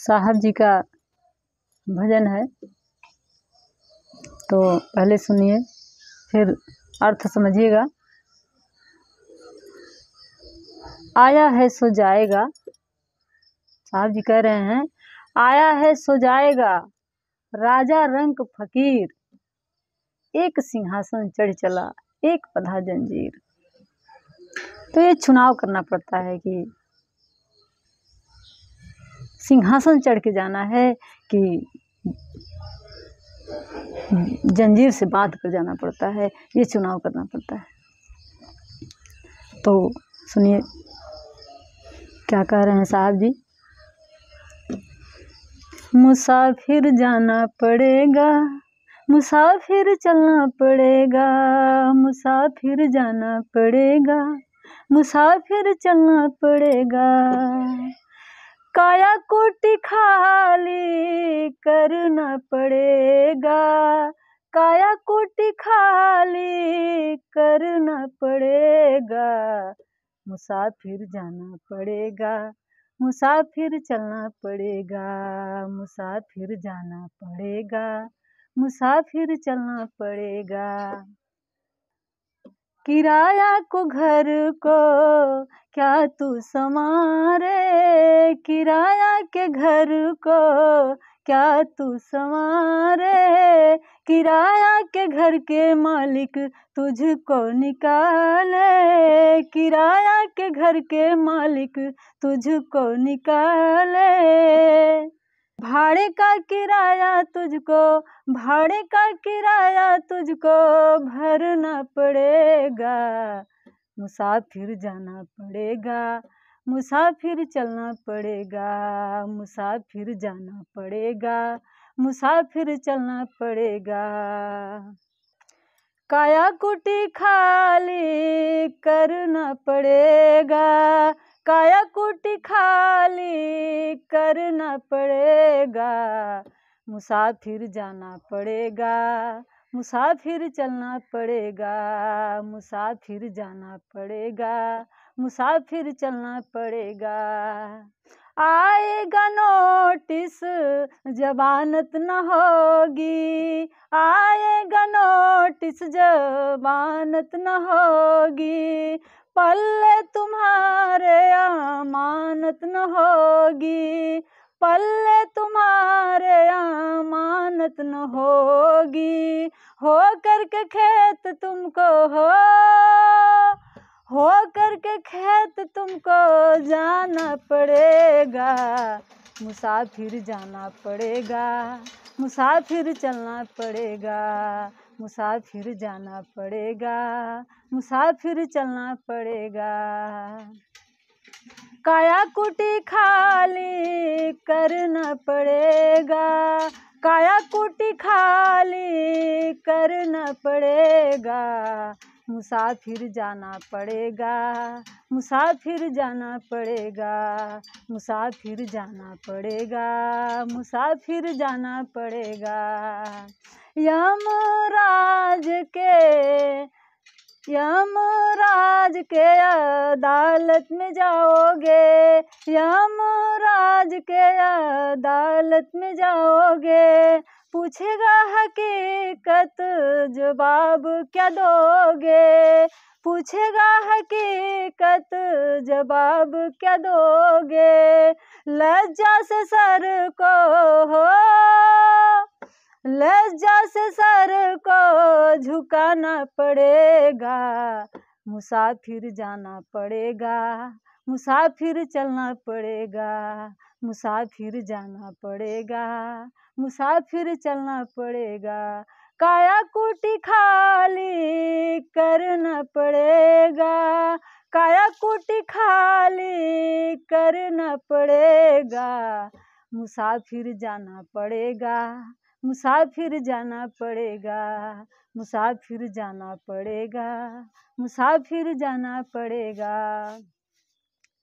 साहब जी का भजन है तो पहले सुनिए फिर अर्थ समझिएगा आया है सो जाएगा साहब जी कह रहे हैं आया है सो जाएगा राजा रंग फकीर एक सिंहासन चढ़ चला एक पधा जंजीर तो ये चुनाव करना पड़ता है कि सिंहासन चढ़ के जाना है कि जंजीर से बांध कर जाना पड़ता है ये चुनाव करना पड़ता है तो सुनिए क्या कह रहे हैं साहब जी मुसाफिर जाना पड़ेगा मुसाफिर चलना पड़ेगा मुसाफिर जाना पड़ेगा मुसाफिर चलना पड़ेगा काया कोटि खाली करना पड़ेगा काया कोटि खाली करना पड़ेगा मुसाफिर जाना पड़ेगा मुसाफिर चलना पड़ेगा मुसाफिर जाना पड़ेगा मुसाफिर चलना पड़ेगा किराया को घर को क्या तू समारे किराया के घर को क्या तू समारे किराया के घर के मालिक तुझको निकाले किराया के घर के मालिक तुझको निकाले भाड़े का किराया तुझको भाड़े का किराया तुझको भरना पड़ेगा मुसाफिर जाना पड़ेगा मुसाफिर चलना पड़ेगा मुसाफिर जाना पड़ेगा मुसाफिर चलना पड़ेगा काया कुटी खाली करना पड़ेगा काया कुटी खाली करना पड़ेगा मुसाफिर जाना पड़ेगा मुसाफिर चलना पड़ेगा मुसाफिर जाना पड़ेगा मुसाफिर चलना पड़ेगा आएगा नोटिस जबानत न होगी आएगा नोटिस जबानत न होगी पल्ले तुम्हारे अमानत न होगी पल्ले तुम्हारे अमानत न होगी हो कर के खेत तुमको हो हो कर के खेत तुमको जाना पड़ेगा मुसाफिर जाना पड़ेगा मुसाफिर चलना पड़ेगा मुसाफिर जाना पड़ेगा मुसाफिर चलना पड़ेगा काया कुटी खाली करना पड़ेगा काया कुटी खाली करना पड़ेगा मुसाफिर जाना पड़ेगा मुसाफिर जाना पड़ेगा मुसाफिर जाना पड़ेगा मुसाफिर जाना पड़ेगा यमराज के यमराज के अदालत में जाओगे यमराज के अदालत में जाओगे पूछेगा हकीकत जवाब क्या दोगे पूछेगा हकीकत जवाब क्या दोगे लज्जा से सर को हो लज्जा से सर को झुकाना पड़ेगा मुसाफिर जाना पड़ेगा मुसाफिर चलना पड़ेगा मुसाफिर जाना पड़ेगा मुसाफिर चलना पड़ेगा काया कुटी खाली करना पड़ेगा काया कुटी खाली करना पड़ेगा मुसाफिर जाना पड़ेगा मुसाफिर जाना पड़ेगा मुसाफिर जाना पड़ेगा मुसाफिर जाना पड़ेगा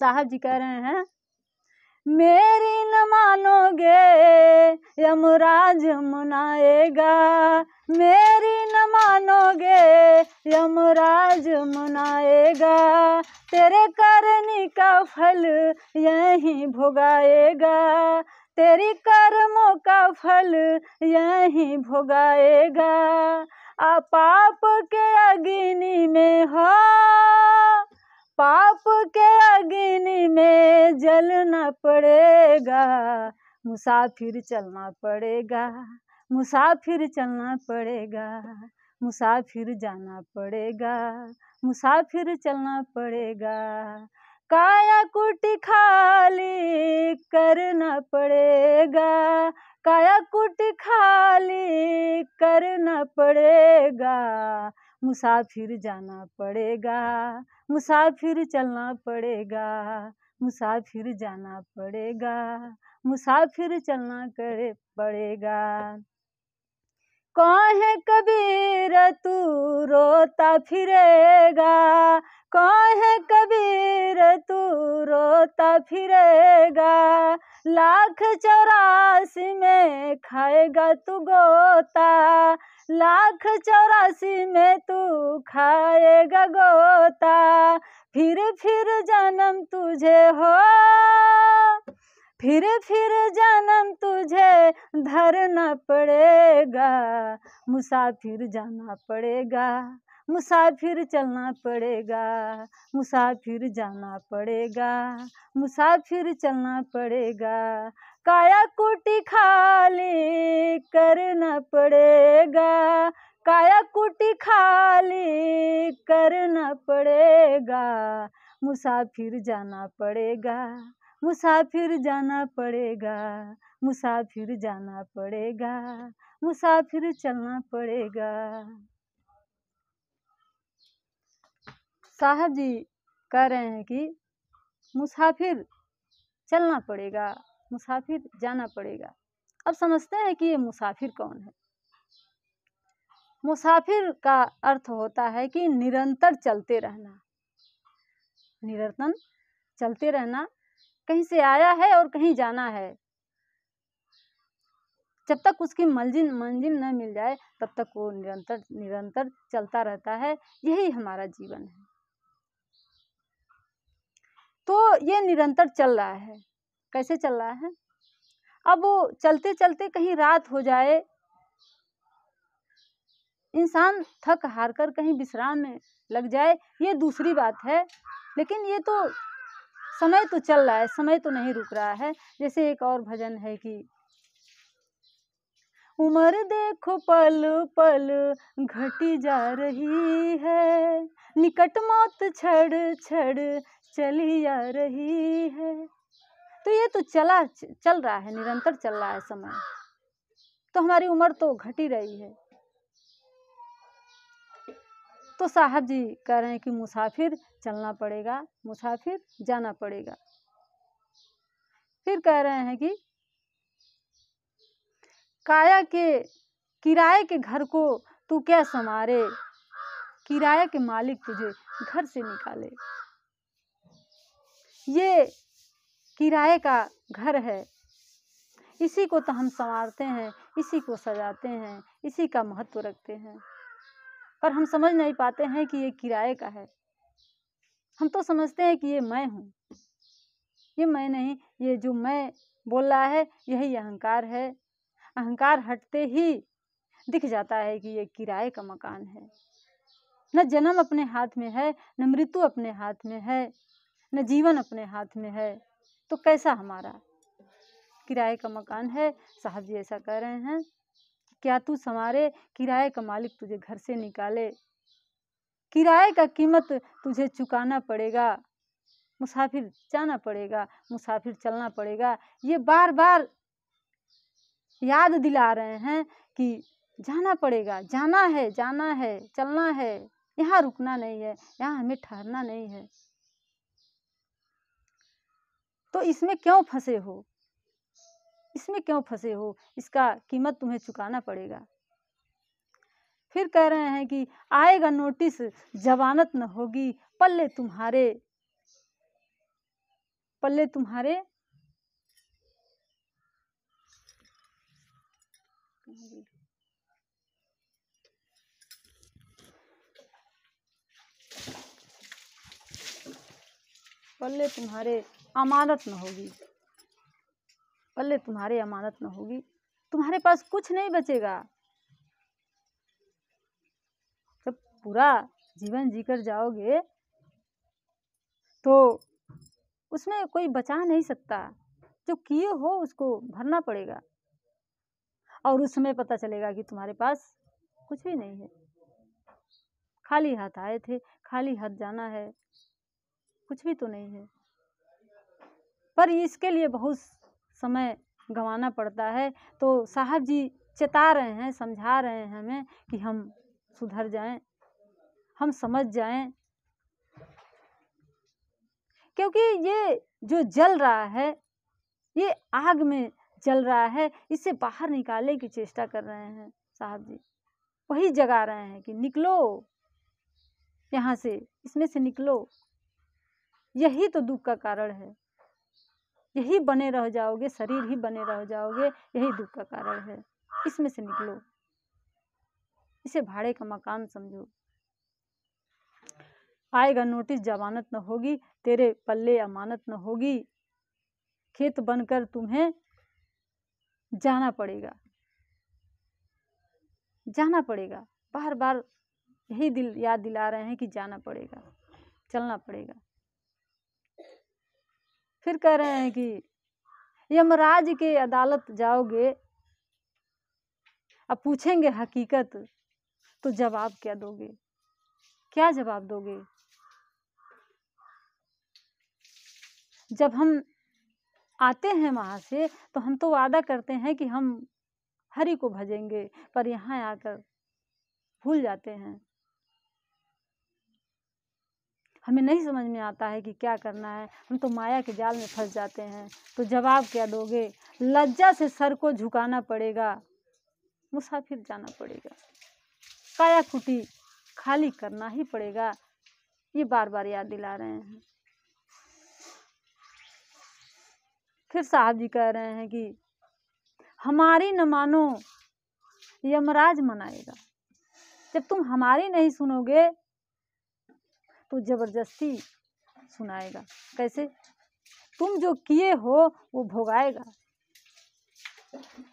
साहब जी कह रहे हैं मेरी न मानोगे यमराज मनाएगा मेरी न मानोगे यमराज मनाएगा तेरे करनी का फल यहीं भोगाएगा तेरी कर्मों का फल यही भोगाएगा आ पाप के अग्नि में हो पाप के अग्नि में जलना पड़ेगा मुसाफिर चलना पड़ेगा मुसाफिर चलना पड़ेगा मुसाफिर जाना पड़ेगा मुसाफिर चलना पड़ेगा काया कुटी खाली करना पड़ेगा काया कुटी खाली करना पड़ेगा मुसाफिर जाना पड़ेगा मुसाफिर चलना पड़ेगा मुसाफिर जाना पड़ेगा मुसाफिर चलना करे पड़ेगा कौन है कबीर तू रोता फिरेगा कौन है कबीर तू रोता फिरेगा लाख चौरासी में खाएगा तू गोता लाख चौरासी में तू खाएगा गोता फिर फिर जन्म तुझे हो फिर फिर जन्म तुझे धरना पड़ेगा मुसाफिर जाना पड़ेगा मुसाफिर चलना पड़ेगा मुसाफिर जाना पड़ेगा मुसाफिर चलना पड़ेगा काया कुटी खाली करना पड़ेगा काया कुटी खाली करना पड़ेगा मुसाफिर जाना पड़ेगा मुसाफिर जाना पड़ेगा मुसाफिर जाना पड़ेगा मुसाफिर चलना पड़ेगा साहब जी कह रहे हैं कि मुसाफिर चलना पड़ेगा मुसाफिर जाना पड़ेगा अब समझते हैं कि ये मुसाफिर कौन है मुसाफिर का अर्थ होता है कि निरंतर चलते रहना निरंतर चलते रहना कहीं से आया है और कहीं जाना है जब तक उसकी मंजिल मंजिल न मिल जाए तब तक वो निरंतर निरंतर चलता रहता है यही हमारा जीवन है तो ये निरंतर चल रहा है कैसे चल रहा है अब चलते चलते कहीं रात हो जाए इंसान थक हार कर कहीं विश्राम में लग जाए ये दूसरी बात है लेकिन ये तो समय तो चल रहा है समय तो नहीं रुक रहा है जैसे एक और भजन है कि उम्र देखो पल पल घटी जा रही है निकट मौत छड़ छड़ चली आ रही है तो ये तो चला चल रहा है निरंतर चल रहा है समय तो हमारी उम्र तो घट ही रही है तो साहब जी कह रहे हैं कि मुसाफिर चलना पड़ेगा मुसाफिर जाना पड़ेगा फिर कह रहे हैं कि काया के किराए के घर को तू क्या संवारे किराए के मालिक तुझे घर से निकाले ये किराए का घर है इसी को तो हम संवारते हैं इसी को सजाते हैं इसी का महत्व रखते हैं पर हम समझ नहीं पाते हैं कि ये किराए का है हम तो समझते हैं कि ये मैं हूँ ये मैं नहीं ये जो मैं बोल रहा है यही अहंकार है अहंकार हटते ही दिख जाता है कि ये किराए का मकान है न जन्म अपने हाथ में है न मृत्यु अपने हाथ में है न जीवन अपने हाथ में है तो कैसा हमारा किराए का मकान है साहब जी ऐसा कह रहे हैं क्या तू हमारे किराए का मालिक तुझे घर से निकाले किराए का कीमत तुझे चुकाना पड़ेगा मुसाफिर जाना पड़ेगा मुसाफिर चलना पड़ेगा ये बार बार याद दिला रहे हैं कि जाना पड़ेगा जाना है जाना है चलना है यहाँ रुकना नहीं है यहाँ हमें ठहरना नहीं है तो इसमें क्यों फंसे हो इसमें क्यों फंसे हो इसका कीमत तुम्हें चुकाना पड़ेगा फिर कह रहे हैं कि आएगा नोटिस जवानत न होगी पल्ले तुम्हारे पल्ले तुम्हारे पल्ले तुम्हारे अमानत न होगी पल्ले तुम्हारे अमानत न होगी तुम्हारे पास कुछ नहीं बचेगा जब पूरा जीवन जीकर जाओगे तो उसमें कोई बचा नहीं सकता जो किए हो उसको भरना पड़ेगा और उस समय पता चलेगा कि तुम्हारे पास कुछ भी नहीं है खाली हाथ आए थे खाली हाथ जाना है कुछ भी तो नहीं है पर इसके लिए बहुत समय गंवाना पड़ता है तो साहब जी चेता रहे हैं समझा रहे हैं हमें कि हम सुधर जाएं हम समझ जाएं क्योंकि ये जो जल रहा है ये आग में जल रहा है इसे बाहर निकालने की चेष्टा कर रहे हैं साहब जी वही जगा रहे हैं कि निकलो यहाँ से इसमें से निकलो यही तो दुख का कारण है यही बने रह जाओगे शरीर ही बने रह जाओगे यही दुख का कारण है इसमें से निकलो इसे भाड़े का मकान समझो आएगा नोटिस जमानत न होगी तेरे पल्ले अमानत न होगी खेत बनकर तुम्हें जाना पड़ेगा जाना पड़ेगा बार बार यही दिल याद दिला रहे हैं कि जाना पड़ेगा चलना पड़ेगा फिर कह रहे हैं कि यमराज के अदालत जाओगे अब पूछेंगे हकीकत तो जवाब क्या दोगे क्या जवाब दोगे जब हम आते हैं वहाँ से तो हम तो वादा करते हैं कि हम हरि को भजेंगे पर यहाँ आकर भूल जाते हैं हमें नहीं समझ में आता है कि क्या करना है हम तो माया के जाल में फंस जाते हैं तो जवाब क्या दोगे लज्जा से सर को झुकाना पड़ेगा मुसाफिर जाना पड़ेगा काया कुटी खाली करना ही पड़ेगा ये बार बार याद दिला रहे हैं फिर साहब जी कह रहे हैं कि हमारी न मानो यमराज मनाएगा जब तुम हमारी नहीं सुनोगे आपको ज़बरदस्ती सुनाएगा कैसे तुम जो किए हो वो भोगाएगा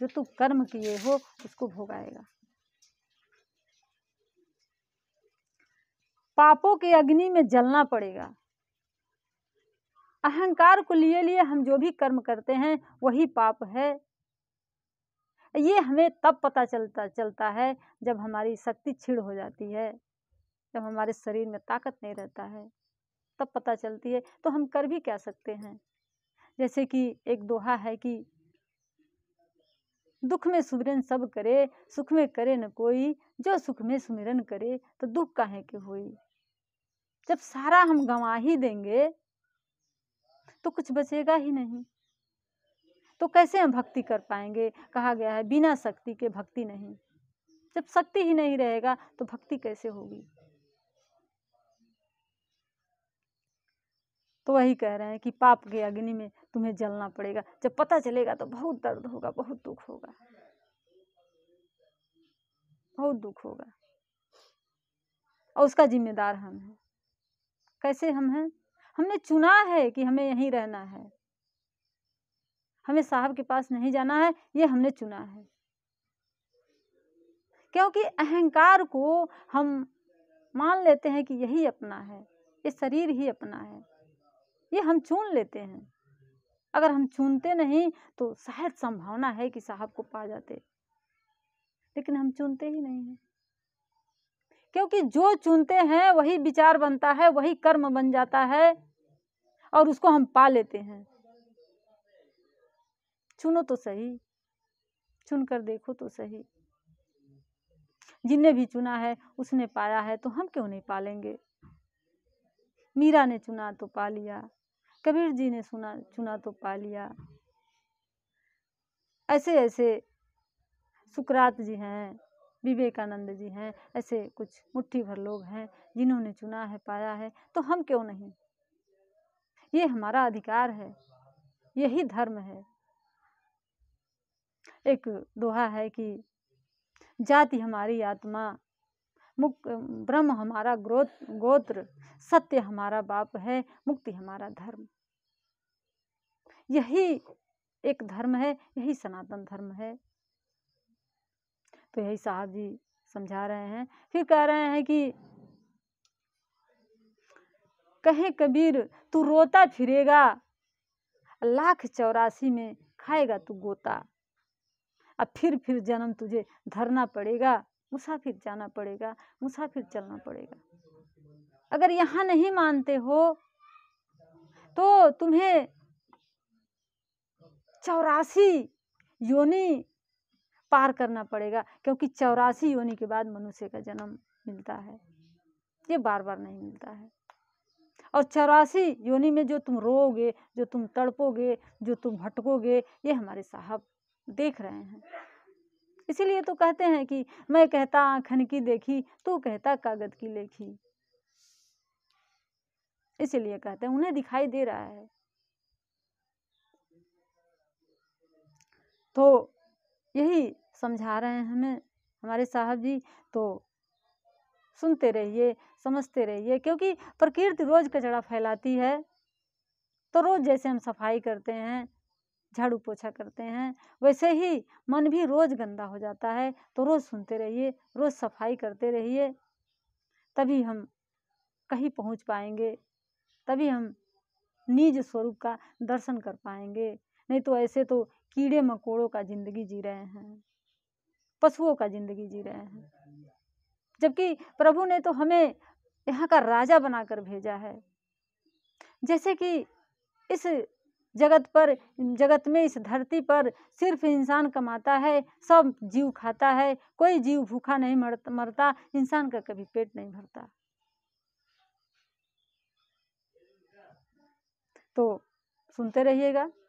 जो तुम कर्म किए हो उसको भोगाएगा पापों के अग्नि में जलना पड़ेगा अहंकार को लिए लिए हम जो भी कर्म करते हैं वही पाप है ये हमें तब पता चलता चलता है जब हमारी शक्ति छिड़ हो जाती है जब हमारे शरीर में ताकत नहीं रहता है तब पता चलती है तो हम कर भी क्या सकते हैं जैसे कि एक दोहा है कि दुख में सुमिरन सब करे सुख में करे न कोई जो सुख में सुमिरन करे तो दुख काहे के हुई जब सारा हम गंवा ही देंगे तो कुछ बचेगा ही नहीं तो कैसे हम भक्ति कर पाएंगे कहा गया है बिना शक्ति के भक्ति नहीं जब शक्ति ही नहीं रहेगा तो भक्ति कैसे होगी तो वही कह रहे हैं कि पाप के अग्नि में तुम्हें जलना पड़ेगा जब पता चलेगा तो बहुत दर्द होगा बहुत दुख होगा बहुत दुख होगा और उसका जिम्मेदार हम हैं कैसे हम हैं हमने चुना है कि हमें यहीं रहना है हमें साहब के पास नहीं जाना है ये हमने चुना है क्योंकि अहंकार को हम मान लेते हैं कि यही अपना है ये शरीर ही अपना है ये हम चुन लेते हैं अगर हम चुनते नहीं तो शायद संभावना है कि साहब को पा जाते लेकिन हम चुनते ही नहीं हैं क्योंकि जो चुनते हैं वही विचार बनता है वही कर्म बन जाता है और उसको हम पा लेते हैं चुनो तो सही चुन कर देखो तो सही जिनने भी चुना है उसने पाया है तो हम क्यों नहीं पालेंगे मीरा ने चुना तो पा लिया कबीर जी ने सुना चुना तो पा लिया ऐसे ऐसे सुकरात जी हैं विवेकानंद जी हैं ऐसे कुछ मुट्ठी भर लोग हैं जिन्होंने चुना है पाया है तो हम क्यों नहीं ये हमारा अधिकार है यही धर्म है एक दोहा है कि जाति हमारी आत्मा मुक्त ब्रह्म हमारा ग्रोत गोत्र सत्य हमारा बाप है मुक्ति हमारा धर्म यही एक धर्म है यही सनातन धर्म है तो यही साहब जी समझा रहे हैं फिर कह रहे हैं कि कहे कबीर तू रोता फिरेगा लाख चौरासी में खाएगा तू गोता अब फिर फिर जन्म तुझे धरना पड़ेगा मुसाफिर जाना पड़ेगा मुसाफिर चलना पड़ेगा अगर यहाँ नहीं मानते हो तो तुम्हें चौरासी योनि पार करना पड़ेगा क्योंकि चौरासी योनि के बाद मनुष्य का जन्म मिलता है ये बार बार नहीं मिलता है और चौरासी योनि में जो तुम रोओगे जो तुम तड़पोगे जो तुम भटकोगे ये हमारे साहब देख रहे हैं इसीलिए तो कहते हैं कि मैं कहता आखन की देखी तू कहता कागज की लेखी इसीलिए कहते हैं उन्हें दिखाई दे रहा है तो यही समझा रहे हैं हमें हमारे साहब जी तो सुनते रहिए समझते रहिए क्योंकि प्रकृति रोज़ कचरा फैलाती है तो रोज़ जैसे हम सफाई करते हैं झाड़ू पोछा करते हैं वैसे ही मन भी रोज़ गंदा हो जाता है तो रोज़ सुनते रहिए रोज़ सफाई करते रहिए तभी हम कहीं पहुंच पाएंगे तभी हम निज स्वरूप का दर्शन कर पाएंगे नहीं तो ऐसे तो कीड़े मकोड़ों का जिंदगी जी रहे हैं पशुओं का जिंदगी जी रहे हैं जबकि प्रभु ने तो हमें यहाँ का राजा बनाकर भेजा है जैसे कि इस जगत पर जगत में इस धरती पर सिर्फ इंसान कमाता है सब जीव खाता है कोई जीव भूखा नहीं मरता इंसान का कभी पेट नहीं भरता तो सुनते रहिएगा